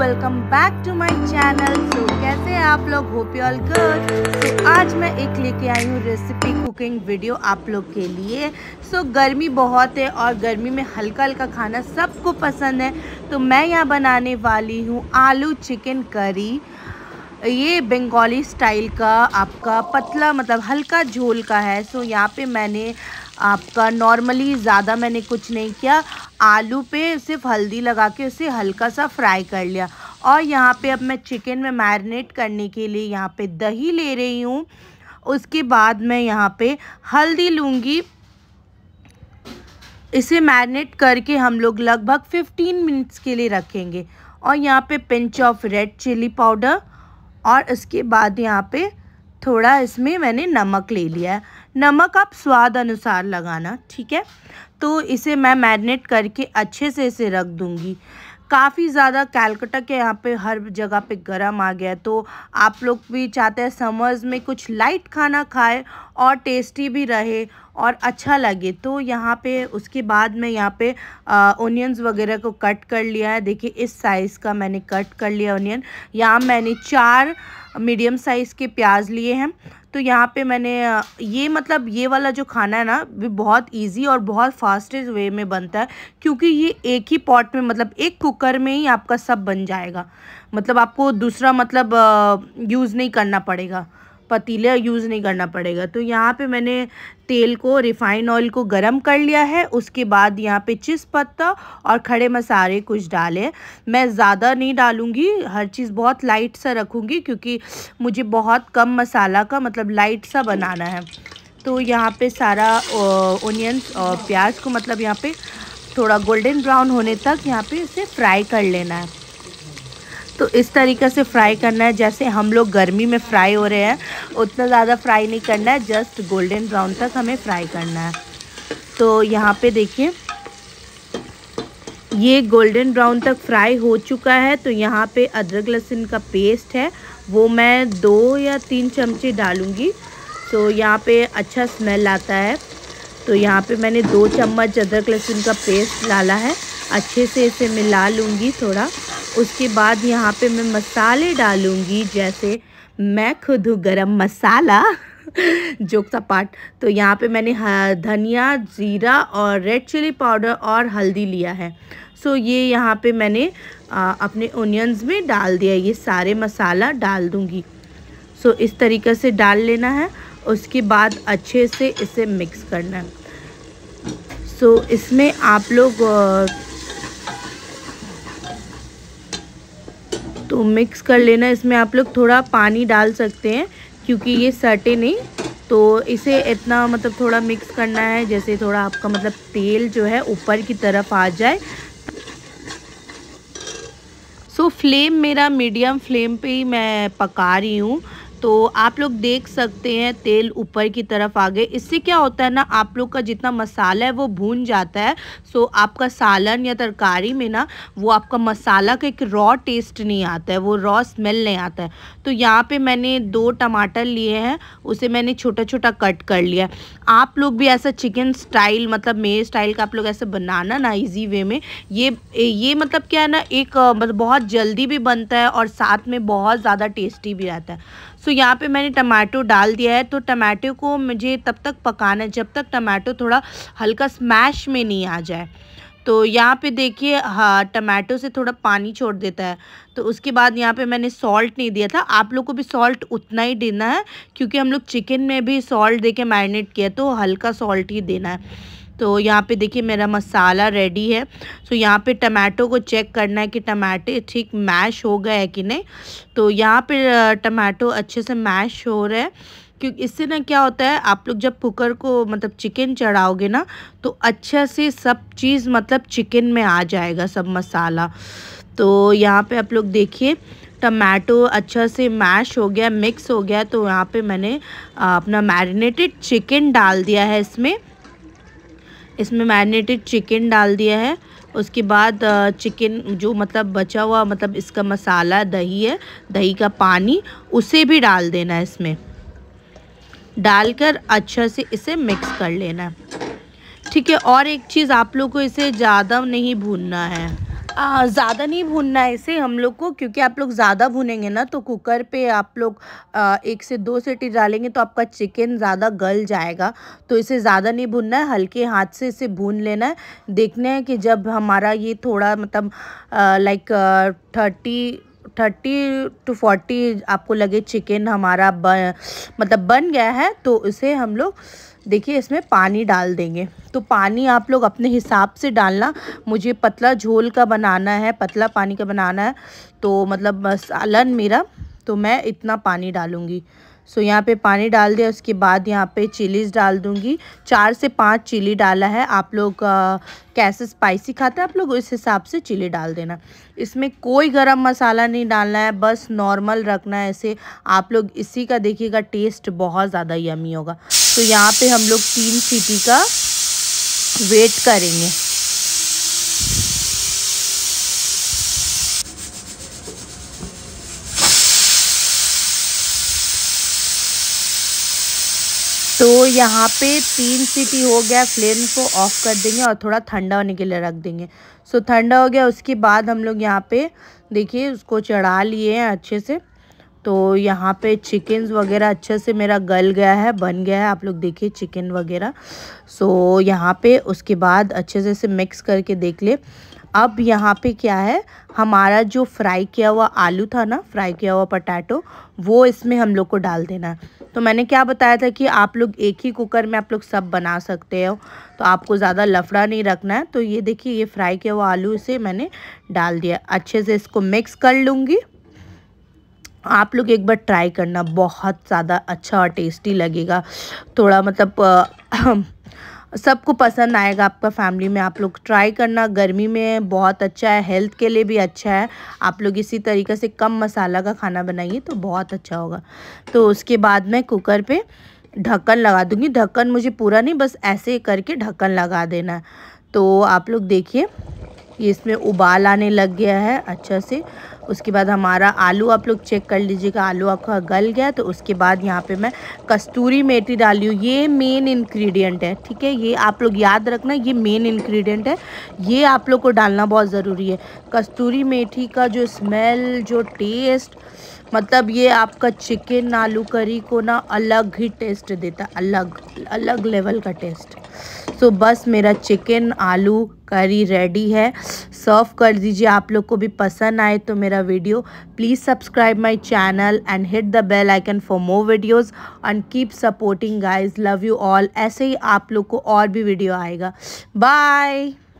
welcome back to my channel so कैसे आप लोग hope you all good so आज मैं एक लेके आई हूँ रेसिपी कुकिंग वीडियो आप लोग के लिए सो so, गर्मी बहुत है और गर्मी में हल्का हल्का खाना सबको पसंद है तो मैं यहाँ बनाने वाली हूँ आलू चिकन करी ये बंगाली स्टाइल का आपका पतला मतलब हल्का झोल का है सो यहाँ पे मैंने आपका नॉर्मली ज़्यादा मैंने कुछ नहीं किया आलू पे सिर्फ हल्दी लगा के उसे हल्का सा फ्राई कर लिया और यहाँ पे अब मैं चिकन में मैरिनेट करने के लिए यहाँ पे दही ले रही हूँ उसके बाद मैं यहाँ पे हल्दी लूँगी इसे मैरिनेट करके हम लोग लगभग 15 मिनट्स के लिए रखेंगे और यहाँ पे pinch of red chilli powder और इसके बाद यहाँ पे थोड़ा इसमें मैंने नमक ले लिया है नमक आप स्वाद अनुसार लगाना ठीक है तो इसे मैं मैरिनेट करके अच्छे से इसे रख दूँगी काफ़ी ज़्यादा कैलकटा के यहाँ पे हर जगह पे गरम आ गया तो आप लोग भी चाहते हैं समर्स में कुछ लाइट खाना खाए और टेस्टी भी रहे और अच्छा लगे तो यहाँ पे उसके बाद मैं यहाँ पे ओनियंस वगैरह को कट कर लिया है देखिए इस साइज़ का मैंने कट कर लिया ओनियन यहाँ मैंने चार मीडियम साइज़ के प्याज लिए हैं तो यहाँ पे मैंने ये मतलब ये वाला जो खाना है ना भी बहुत इजी और बहुत फास्टेस्ट वे में बनता है क्योंकि ये एक ही पॉट में मतलब एक कुकर में ही आपका सब बन जाएगा मतलब आपको दूसरा मतलब यूज़ नहीं करना पड़ेगा पतीला यूज़ नहीं करना पड़ेगा तो यहाँ पे मैंने तेल को रिफ़ाइन ऑयल को गरम कर लिया है उसके बाद यहाँ पे चिस पत्ता और खड़े मसाले कुछ डाले मैं ज़्यादा नहीं डालूँगी हर चीज़ बहुत लाइट सा रखूँगी क्योंकि मुझे बहुत कम मसाला का मतलब लाइट सा बनाना है तो यहाँ पे सारा ओनियंस और प्याज को मतलब यहाँ पे थोड़ा गोल्डन ब्राउन होने तक यहाँ पे इसे फ्राई कर लेना है तो इस तरीके से फ्राई करना है जैसे हम लोग गर्मी में फ्राई हो रहे हैं उतना ज़्यादा फ्राई नहीं करना है जस्ट गोल्डन ब्राउन तक हमें फ्राई करना है तो यहाँ पे देखिए ये गोल्डन ब्राउन तक फ्राई हो चुका है तो यहाँ पे अदरक लहसुन का पेस्ट है वो मैं दो या तीन चमचे डालूँगी तो यहाँ पे अच्छा स्मेल आता है तो यहाँ पे मैंने दो चम्मच अदरक लहसुन का पेस्ट डाला है अच्छे से इसे मिला लूँगी थोड़ा उसके बाद यहाँ पे मैं मसाले डालूँगी जैसे मैं खुद हूँ गरम मसाला जोक सा पार्ट तो यहाँ पे मैंने धनिया जीरा और रेड चिली पाउडर और हल्दी लिया है सो so, ये यहाँ पे मैंने आ, अपने ओनियंस में डाल दिया ये सारे मसाला डाल दूँगी सो so, इस तरीके से डाल लेना है उसके बाद अच्छे से इसे मिक्स करना है सो so, इसमें आप लोग तो मिक्स कर लेना इसमें आप लोग थोड़ा पानी डाल सकते हैं क्योंकि ये सटे नहीं तो इसे इतना मतलब थोड़ा मिक्स करना है जैसे थोड़ा आपका मतलब तेल जो है ऊपर की तरफ आ जाए सो so, फ्लेम मेरा मीडियम फ्लेम पे ही मैं पका रही हूँ तो आप लोग देख सकते हैं तेल ऊपर की तरफ आ गए इससे क्या होता है ना आप लोग का जितना मसाला है वो भून जाता है सो आपका सालन या तरकारी में ना वो आपका मसाला का एक रॉ टेस्ट नहीं आता है वो रॉ स्मेल नहीं आता है तो यहाँ पे मैंने दो टमाटर लिए हैं उसे मैंने छोटा छोटा कट कर लिया आप लोग भी ऐसा चिकन स्टाइल मतलब मेरे स्टाइल का आप लोग ऐसे बनाना ना ईजी वे में ये ये मतलब क्या है ना एक मतलब बहुत जल्दी भी बनता है और साथ में बहुत ज़्यादा टेस्टी भी रहता है सो यहाँ पे मैंने टमाटो डाल दिया है तो टमाटो को मुझे तब तक पकाना है जब तक टमाटो थोड़ा हल्का स्मैश में नहीं आ जाए तो यहाँ पे देखिए हाँ टमाटो से थोड़ा पानी छोड़ देता है तो उसके बाद यहाँ पे मैंने सॉल्ट नहीं दिया था आप लोग को भी सॉल्ट उतना ही देना है क्योंकि हम लोग चिकन में भी सॉल्ट दे के मैरिनेट किया तो हल्का सॉल्ट ही देना है तो यहाँ पे देखिए मेरा मसाला रेडी है तो यहाँ पे टमाटो को चेक करना है कि टमाटे ठीक मैश हो गए हैं कि नहीं तो यहाँ पे टमाटो अच्छे से मैश हो रहा है क्योंकि इससे ना क्या होता है आप लोग जब कुकर को मतलब चिकन चढ़ाओगे ना तो अच्छे से सब चीज़ मतलब चिकन में आ जाएगा सब मसाला तो यहाँ पर आप लोग देखिए टमाटो अच्छा से मैश हो गया मिक्स हो गया तो यहाँ पे मैंने अपना मैरिनेटेड चिकन डाल दिया है इसमें इसमें मैरिनेटेड चिकन डाल दिया है उसके बाद चिकन जो मतलब बचा हुआ मतलब इसका मसाला दही है दही का पानी उसे भी डाल देना है इसमें डालकर अच्छा से इसे मिक्स कर लेना है ठीक है और एक चीज़ आप लोग को इसे ज़्यादा नहीं भूनना है ज़्यादा नहीं भूनना है इसे हम लोग को क्योंकि आप लोग ज़्यादा भूनेंगे ना तो कुकर पे आप लोग एक से दो सीटी डालेंगे तो आपका चिकन ज़्यादा गल जाएगा तो इसे ज़्यादा नहीं भूनना है हल्के हाथ से इसे भून लेना है देखना है कि जब हमारा ये थोड़ा मतलब like thirty thirty two forty आपको लगे चिकन हमारा बन मतलब बन गया है तो इसे हम लोग देखिए इसमें पानी डाल देंगे तो पानी आप लोग अपने हिसाब से डालना मुझे पतला झोल का बनाना है पतला पानी का बनाना है तो मतलब सालन मेरा तो मैं इतना पानी डालूँगी सो यहाँ पे पानी डाल दिया उसके बाद यहाँ पे चिलीज़ डाल दूँगी चार से पाँच चिली डाला है आप लोग आ, कैसे स्पाइसी खाते हैं आप लोग इस हिसाब से चिली डाल देना इसमें कोई गरम मसाला नहीं डालना है बस नॉर्मल रखना है ऐसे आप लोग इसी का देखिएगा टेस्ट बहुत ज़्यादा यमी होगा तो यहाँ पे हम लोग तीन सीटी का वेट करेंगे तो यहाँ पे तीन सीटी हो गया फ्लेम को ऑफ कर देंगे और थोड़ा ठंडा होने के लिए रख देंगे सो ठंडा हो गया उसके बाद हम लोग यहाँ पे देखिए उसको चढ़ा लिए हैं अच्छे से तो यहाँ पे चिकन्स वगैरह अच्छे से मेरा गल गया है बन गया है आप लोग देखिए चिकन वगैरह सो यहाँ पे उसके बाद अच्छे से इसे मिक्स करके देख ले अब यहाँ पे क्या है हमारा जो फ्राई किया हुआ आलू था ना फ्राई किया हुआ पटाटो वो इसमें हम लोग को डाल देना है तो मैंने क्या बताया था कि आप लोग एक ही कुकर में आप लोग सब बना सकते हो तो आपको ज़्यादा लफड़ा नहीं रखना है तो ये देखिए ये फ्राई किया हुआ आलू इसे मैंने डाल दिया अच्छे से इसको मिक्स कर लूँगी आप लोग एक बार ट्राई करना बहुत ज़्यादा अच्छा और टेस्टी लगेगा थोड़ा मतलब सबको पसंद आएगा आपका फैमिली में आप लोग ट्राई करना गर्मी में बहुत अच्छा है हेल्थ के लिए भी अच्छा है आप लोग इसी तरीके से कम मसाला का खाना बनाइए तो बहुत अच्छा होगा तो उसके बाद मैं कुकर पे ढक्कन लगा दूँगी ढक्कन मुझे पूरा नहीं बस ऐसे करके ढक्कन लगा देना है तो आप लोग देखिए इसमें उबाल आने लग गया है अच्छा से उसके बाद हमारा आलू आप लोग चेक कर लीजिएगा आलू आपका गल गया तो उसके बाद यहाँ पे मैं कस्तूरी मेथी डाली हूँ ये मेन इन्ग्रीडियंट है ठीक है ये आप लोग याद रखना ये मेन इन्ग्रीडियंट है ये आप लोग को डालना बहुत ज़रूरी है कस्तूरी मेथी का जो स्मेल जो टेस्ट मतलब ये आपका चिकन आलू करी को ना अलग ही टेस्ट देता अलग अलग लेवल का टेस्ट सो so, बस मेरा चिकन आलू करी रेडी है सर्व कर दीजिए आप लोग को भी पसंद आए तो मेरा video please subscribe my channel and hit the bell icon for more videos and keep supporting guys love you all ऐसे ही आप लोग को और भी वीडियो आएगा बाय